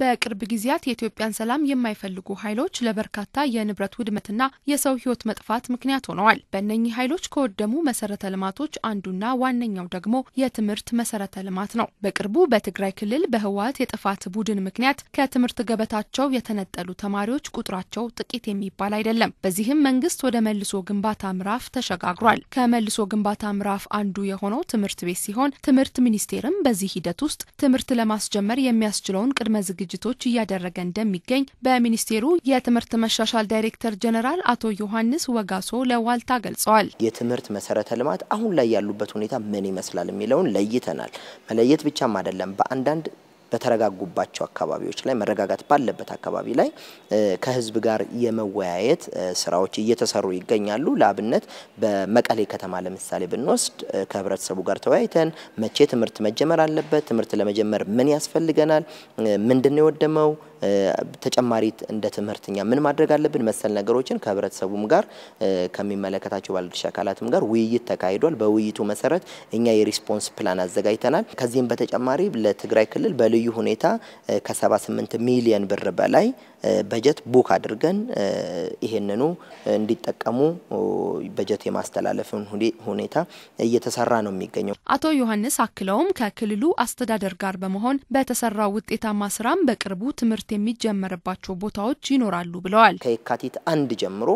በቅርብ ጊዜያት የኢትዮጵያን ሰላም የማይፈልጉ ኃይሎች ለበርካታ የንብረት ውድመትና የሰው ህይወት መጥፋት ምክንያት ሆነዋል። በእነኚህ ኃይሎች ከወደሙ መሰረተ ልማቶች አንዱና ዋነኛው ደግሞ የትምህርት መሰረተ ልማት ነው። በቅርቡ በትግራይ ክልል በህወሓት የጥፋት ቡድን ምክንያት ከትምህርት ገበታቸው የተነጠሉ ተማሪዎች ቁጥራቸው ጥቂት የሚባል አይደለም። በዚህም መንግስት ወደ መልሶ ግንባታ ምዕራፍ ተሸጋግሯል። ከመልሶ ግንባታ ምዕራፍ አንዱ የሆነው ትምህርት ቤት ሲሆን ትምህርት ሚኒስቴርም በዚህ ሂደት ውስጥ ትምህርት ለማስጀመር የሚያስችለውን ቅድመ ዝግ ዝግጅቶች እያደረገ እንደሚገኝ በሚኒስቴሩ የትምህርት መሻሻል ዳይሬክተር ጀኔራል አቶ ዮሐንስ ወጋሶ ለዋልታ ገልጸዋል። የትምህርት መሰረተ ልማት አሁን ላይ ያሉበት ሁኔታ ምን ይመስላል የሚለውን ለይተናል። መለየት ብቻም አይደለም በአንዳንድ በተረጋጉባቸው አካባቢዎች ላይ መረጋጋት ባለበት አካባቢ ላይ ከህዝብ ጋር የመወያየት ስራዎች እየተሰሩ ይገኛሉ። ለአብነት በመቀሌ ከተማ ለምሳሌ ብንወስድ ከህብረተሰቡ ጋር ተወያይተን መቼ ትምህርት መጀመር አለበት፣ ትምህርት ለመጀመር ምን ያስፈልገናል፣ ምንድን ነው የወደመው ተጨማሪ እንደ ትምህርትኛ ምን ማድረግ አለብን መሰል ነገሮችን ከህብረተሰቡም ጋር ከሚመለከታቸው ባለድርሻ አካላትም ጋር ውይይት ተካሂዷል። በውይይቱ መሰረት እኛ የሪስፖንስ ፕላን አዘጋጅተናል። ከዚህም በተጨማሪ ለትግራይ ክልል በልዩ በልዩ ሁኔታ ከ78 ሚሊየን ብር በላይ በጀት ቡክ አድርገን ይሄንኑ እንዲጠቀሙ በጀት የማስተላለፍን ሁኔታ እየተሰራ ነው የሚገኘው። አቶ ዮሐንስ አክለውም ከክልሉ አስተዳደር ጋር በመሆን በተሰራው ውጤታማ ስራም በቅርቡ ትምህርት የሚጀመርባቸው ቦታዎች ይኖራሉ ብለዋል። ከየካቲት አንድ ጀምሮ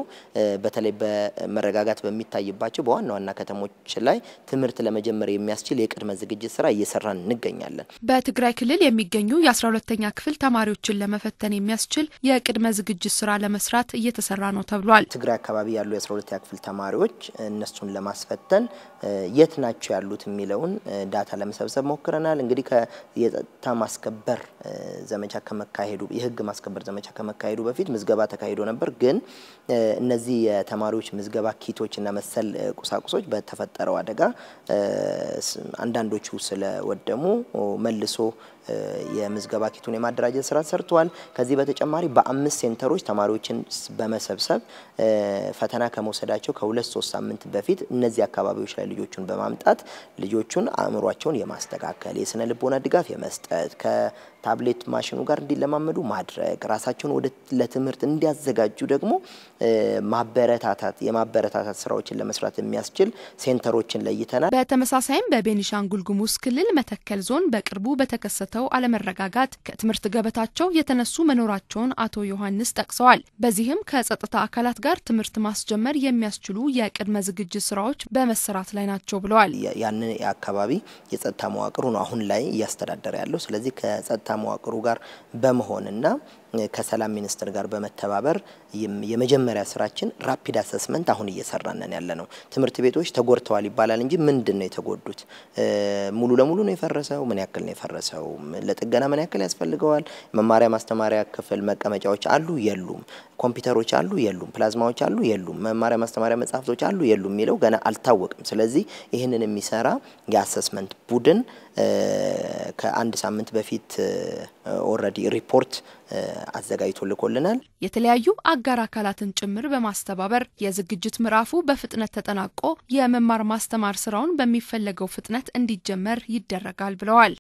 በተለይ በመረጋጋት በሚታይባቸው በዋና ዋና ከተሞች ላይ ትምህርት ለመጀመር የሚያስችል የቅድመ ዝግጅት ስራ እየሰራን እንገኛለን። በትግራይ ክልል የሚገኙ የ12ተኛ ክፍል ተማሪዎችን ለመፈተን የሚያስችል የቅድመ ዝግጅት ስራ ለመስራት እየተሰራ ነው ተብሏል። ትግራይ አካባቢ ያሉ የ12ተኛ ክፍል ተማሪዎች እነሱን ለማስፈተን የት ናቸው ያሉት የሚለውን ዳታ ለመሰብሰብ ሞክረናል። እንግዲህ ከየጸጥታ ማስከበር ዘመቻ ከመካሄዱ የህግ ማስከበር ዘመቻ ከመካሄዱ በፊት ምዝገባ ተካሂዶ ነበር። ግን እነዚህ የተማሪዎች ምዝገባ ኪቶች እና መሰል ቁሳቁሶች በተፈጠረው አደጋ አንዳንዶቹ ስለወደሙ መልሶ የምዝገባ ኪቱን የማደራጀት ስራ ሰርተዋል። ከዚህ በተጨማሪ በአምስት ሴንተሮች ተማሪዎችን በመሰብሰብ ፈተና ከመውሰዳቸው ከሁለት ሶስት ሳምንት በፊት እነዚህ አካባቢዎች ላይ ልጆቹን በማምጣት ልጆቹን አእምሯቸውን የማስተካከል የስነ ልቦና ድጋፍ የመስጠት ከታብሌት ማሽኑ ጋር እንዲለማመዱ ማድረግ ራሳቸውን ወደ ለትምህርት እንዲያዘጋጁ ደግሞ ማበረታታት የማበረታታት ስራዎችን ለመስራት የሚያስችል ሴንተሮችን ለይተናል። በተመሳሳይም በቤኒሻንጉል ጉሙዝ ክልል መተከል ዞን በቅርቡ በተከሰተው አለመረጋጋት ከትምህርት ገበታቸው የተነሱ መኖራቸውን አቶ ዮሐንስ ጠቅሰዋል። በዚህም ከጸጥታ አካላት ጋር ትምህርት ማስጀመር የሚያስችሉ የቅድመ ዝግጅት ስራዎች በመሰራት ላይ ናቸው ብለዋል። ያንን አካባቢ የጸጥታ መዋቅሩ ነው አሁን ላይ እያስተዳደረ ያለው። ስለዚህ ከጸጥታ መዋቅሩ ጋር በመሆንና ከሰላም ሚኒስቴር ጋር በመተባበር የመጀመሪያ ስራችን ራፒድ አሰስመንት አሁን እየሰራነን ያለ ነው። ትምህርት ቤቶች ተጎድተዋል ይባላል እንጂ ምንድን ነው የተጎዱት? ሙሉ ለሙሉ ነው የፈረሰው? ምን ያክል ነው የፈረሰው? ለጥገና ምን ያክል ያስፈልገዋል? መማሪያ ማስተማሪያ ክፍል መቀመጫዎች አሉ የሉም? ኮምፒውተሮች አሉ የሉም? ፕላዝማዎች አሉ የሉም? መማሪያ ማስተማሪያ መጽሐፍቶች አሉ የሉም? የሚለው ገና አልታወቅም። ስለዚህ ይህንን የሚሰራ የአሰስመንት ቡድን ከአንድ ሳምንት በፊት ኦልሬዲ ሪፖርት አዘጋጅቶ ልኮልናል። የተለያዩ አጋር አካላትን ጭምር በማስተባበር የዝግጅት ምዕራፉ በፍጥነት ተጠናቆ የመማር ማስተማር ስራውን በሚፈለገው ፍጥነት እንዲጀመር ይደረጋል ብለዋል።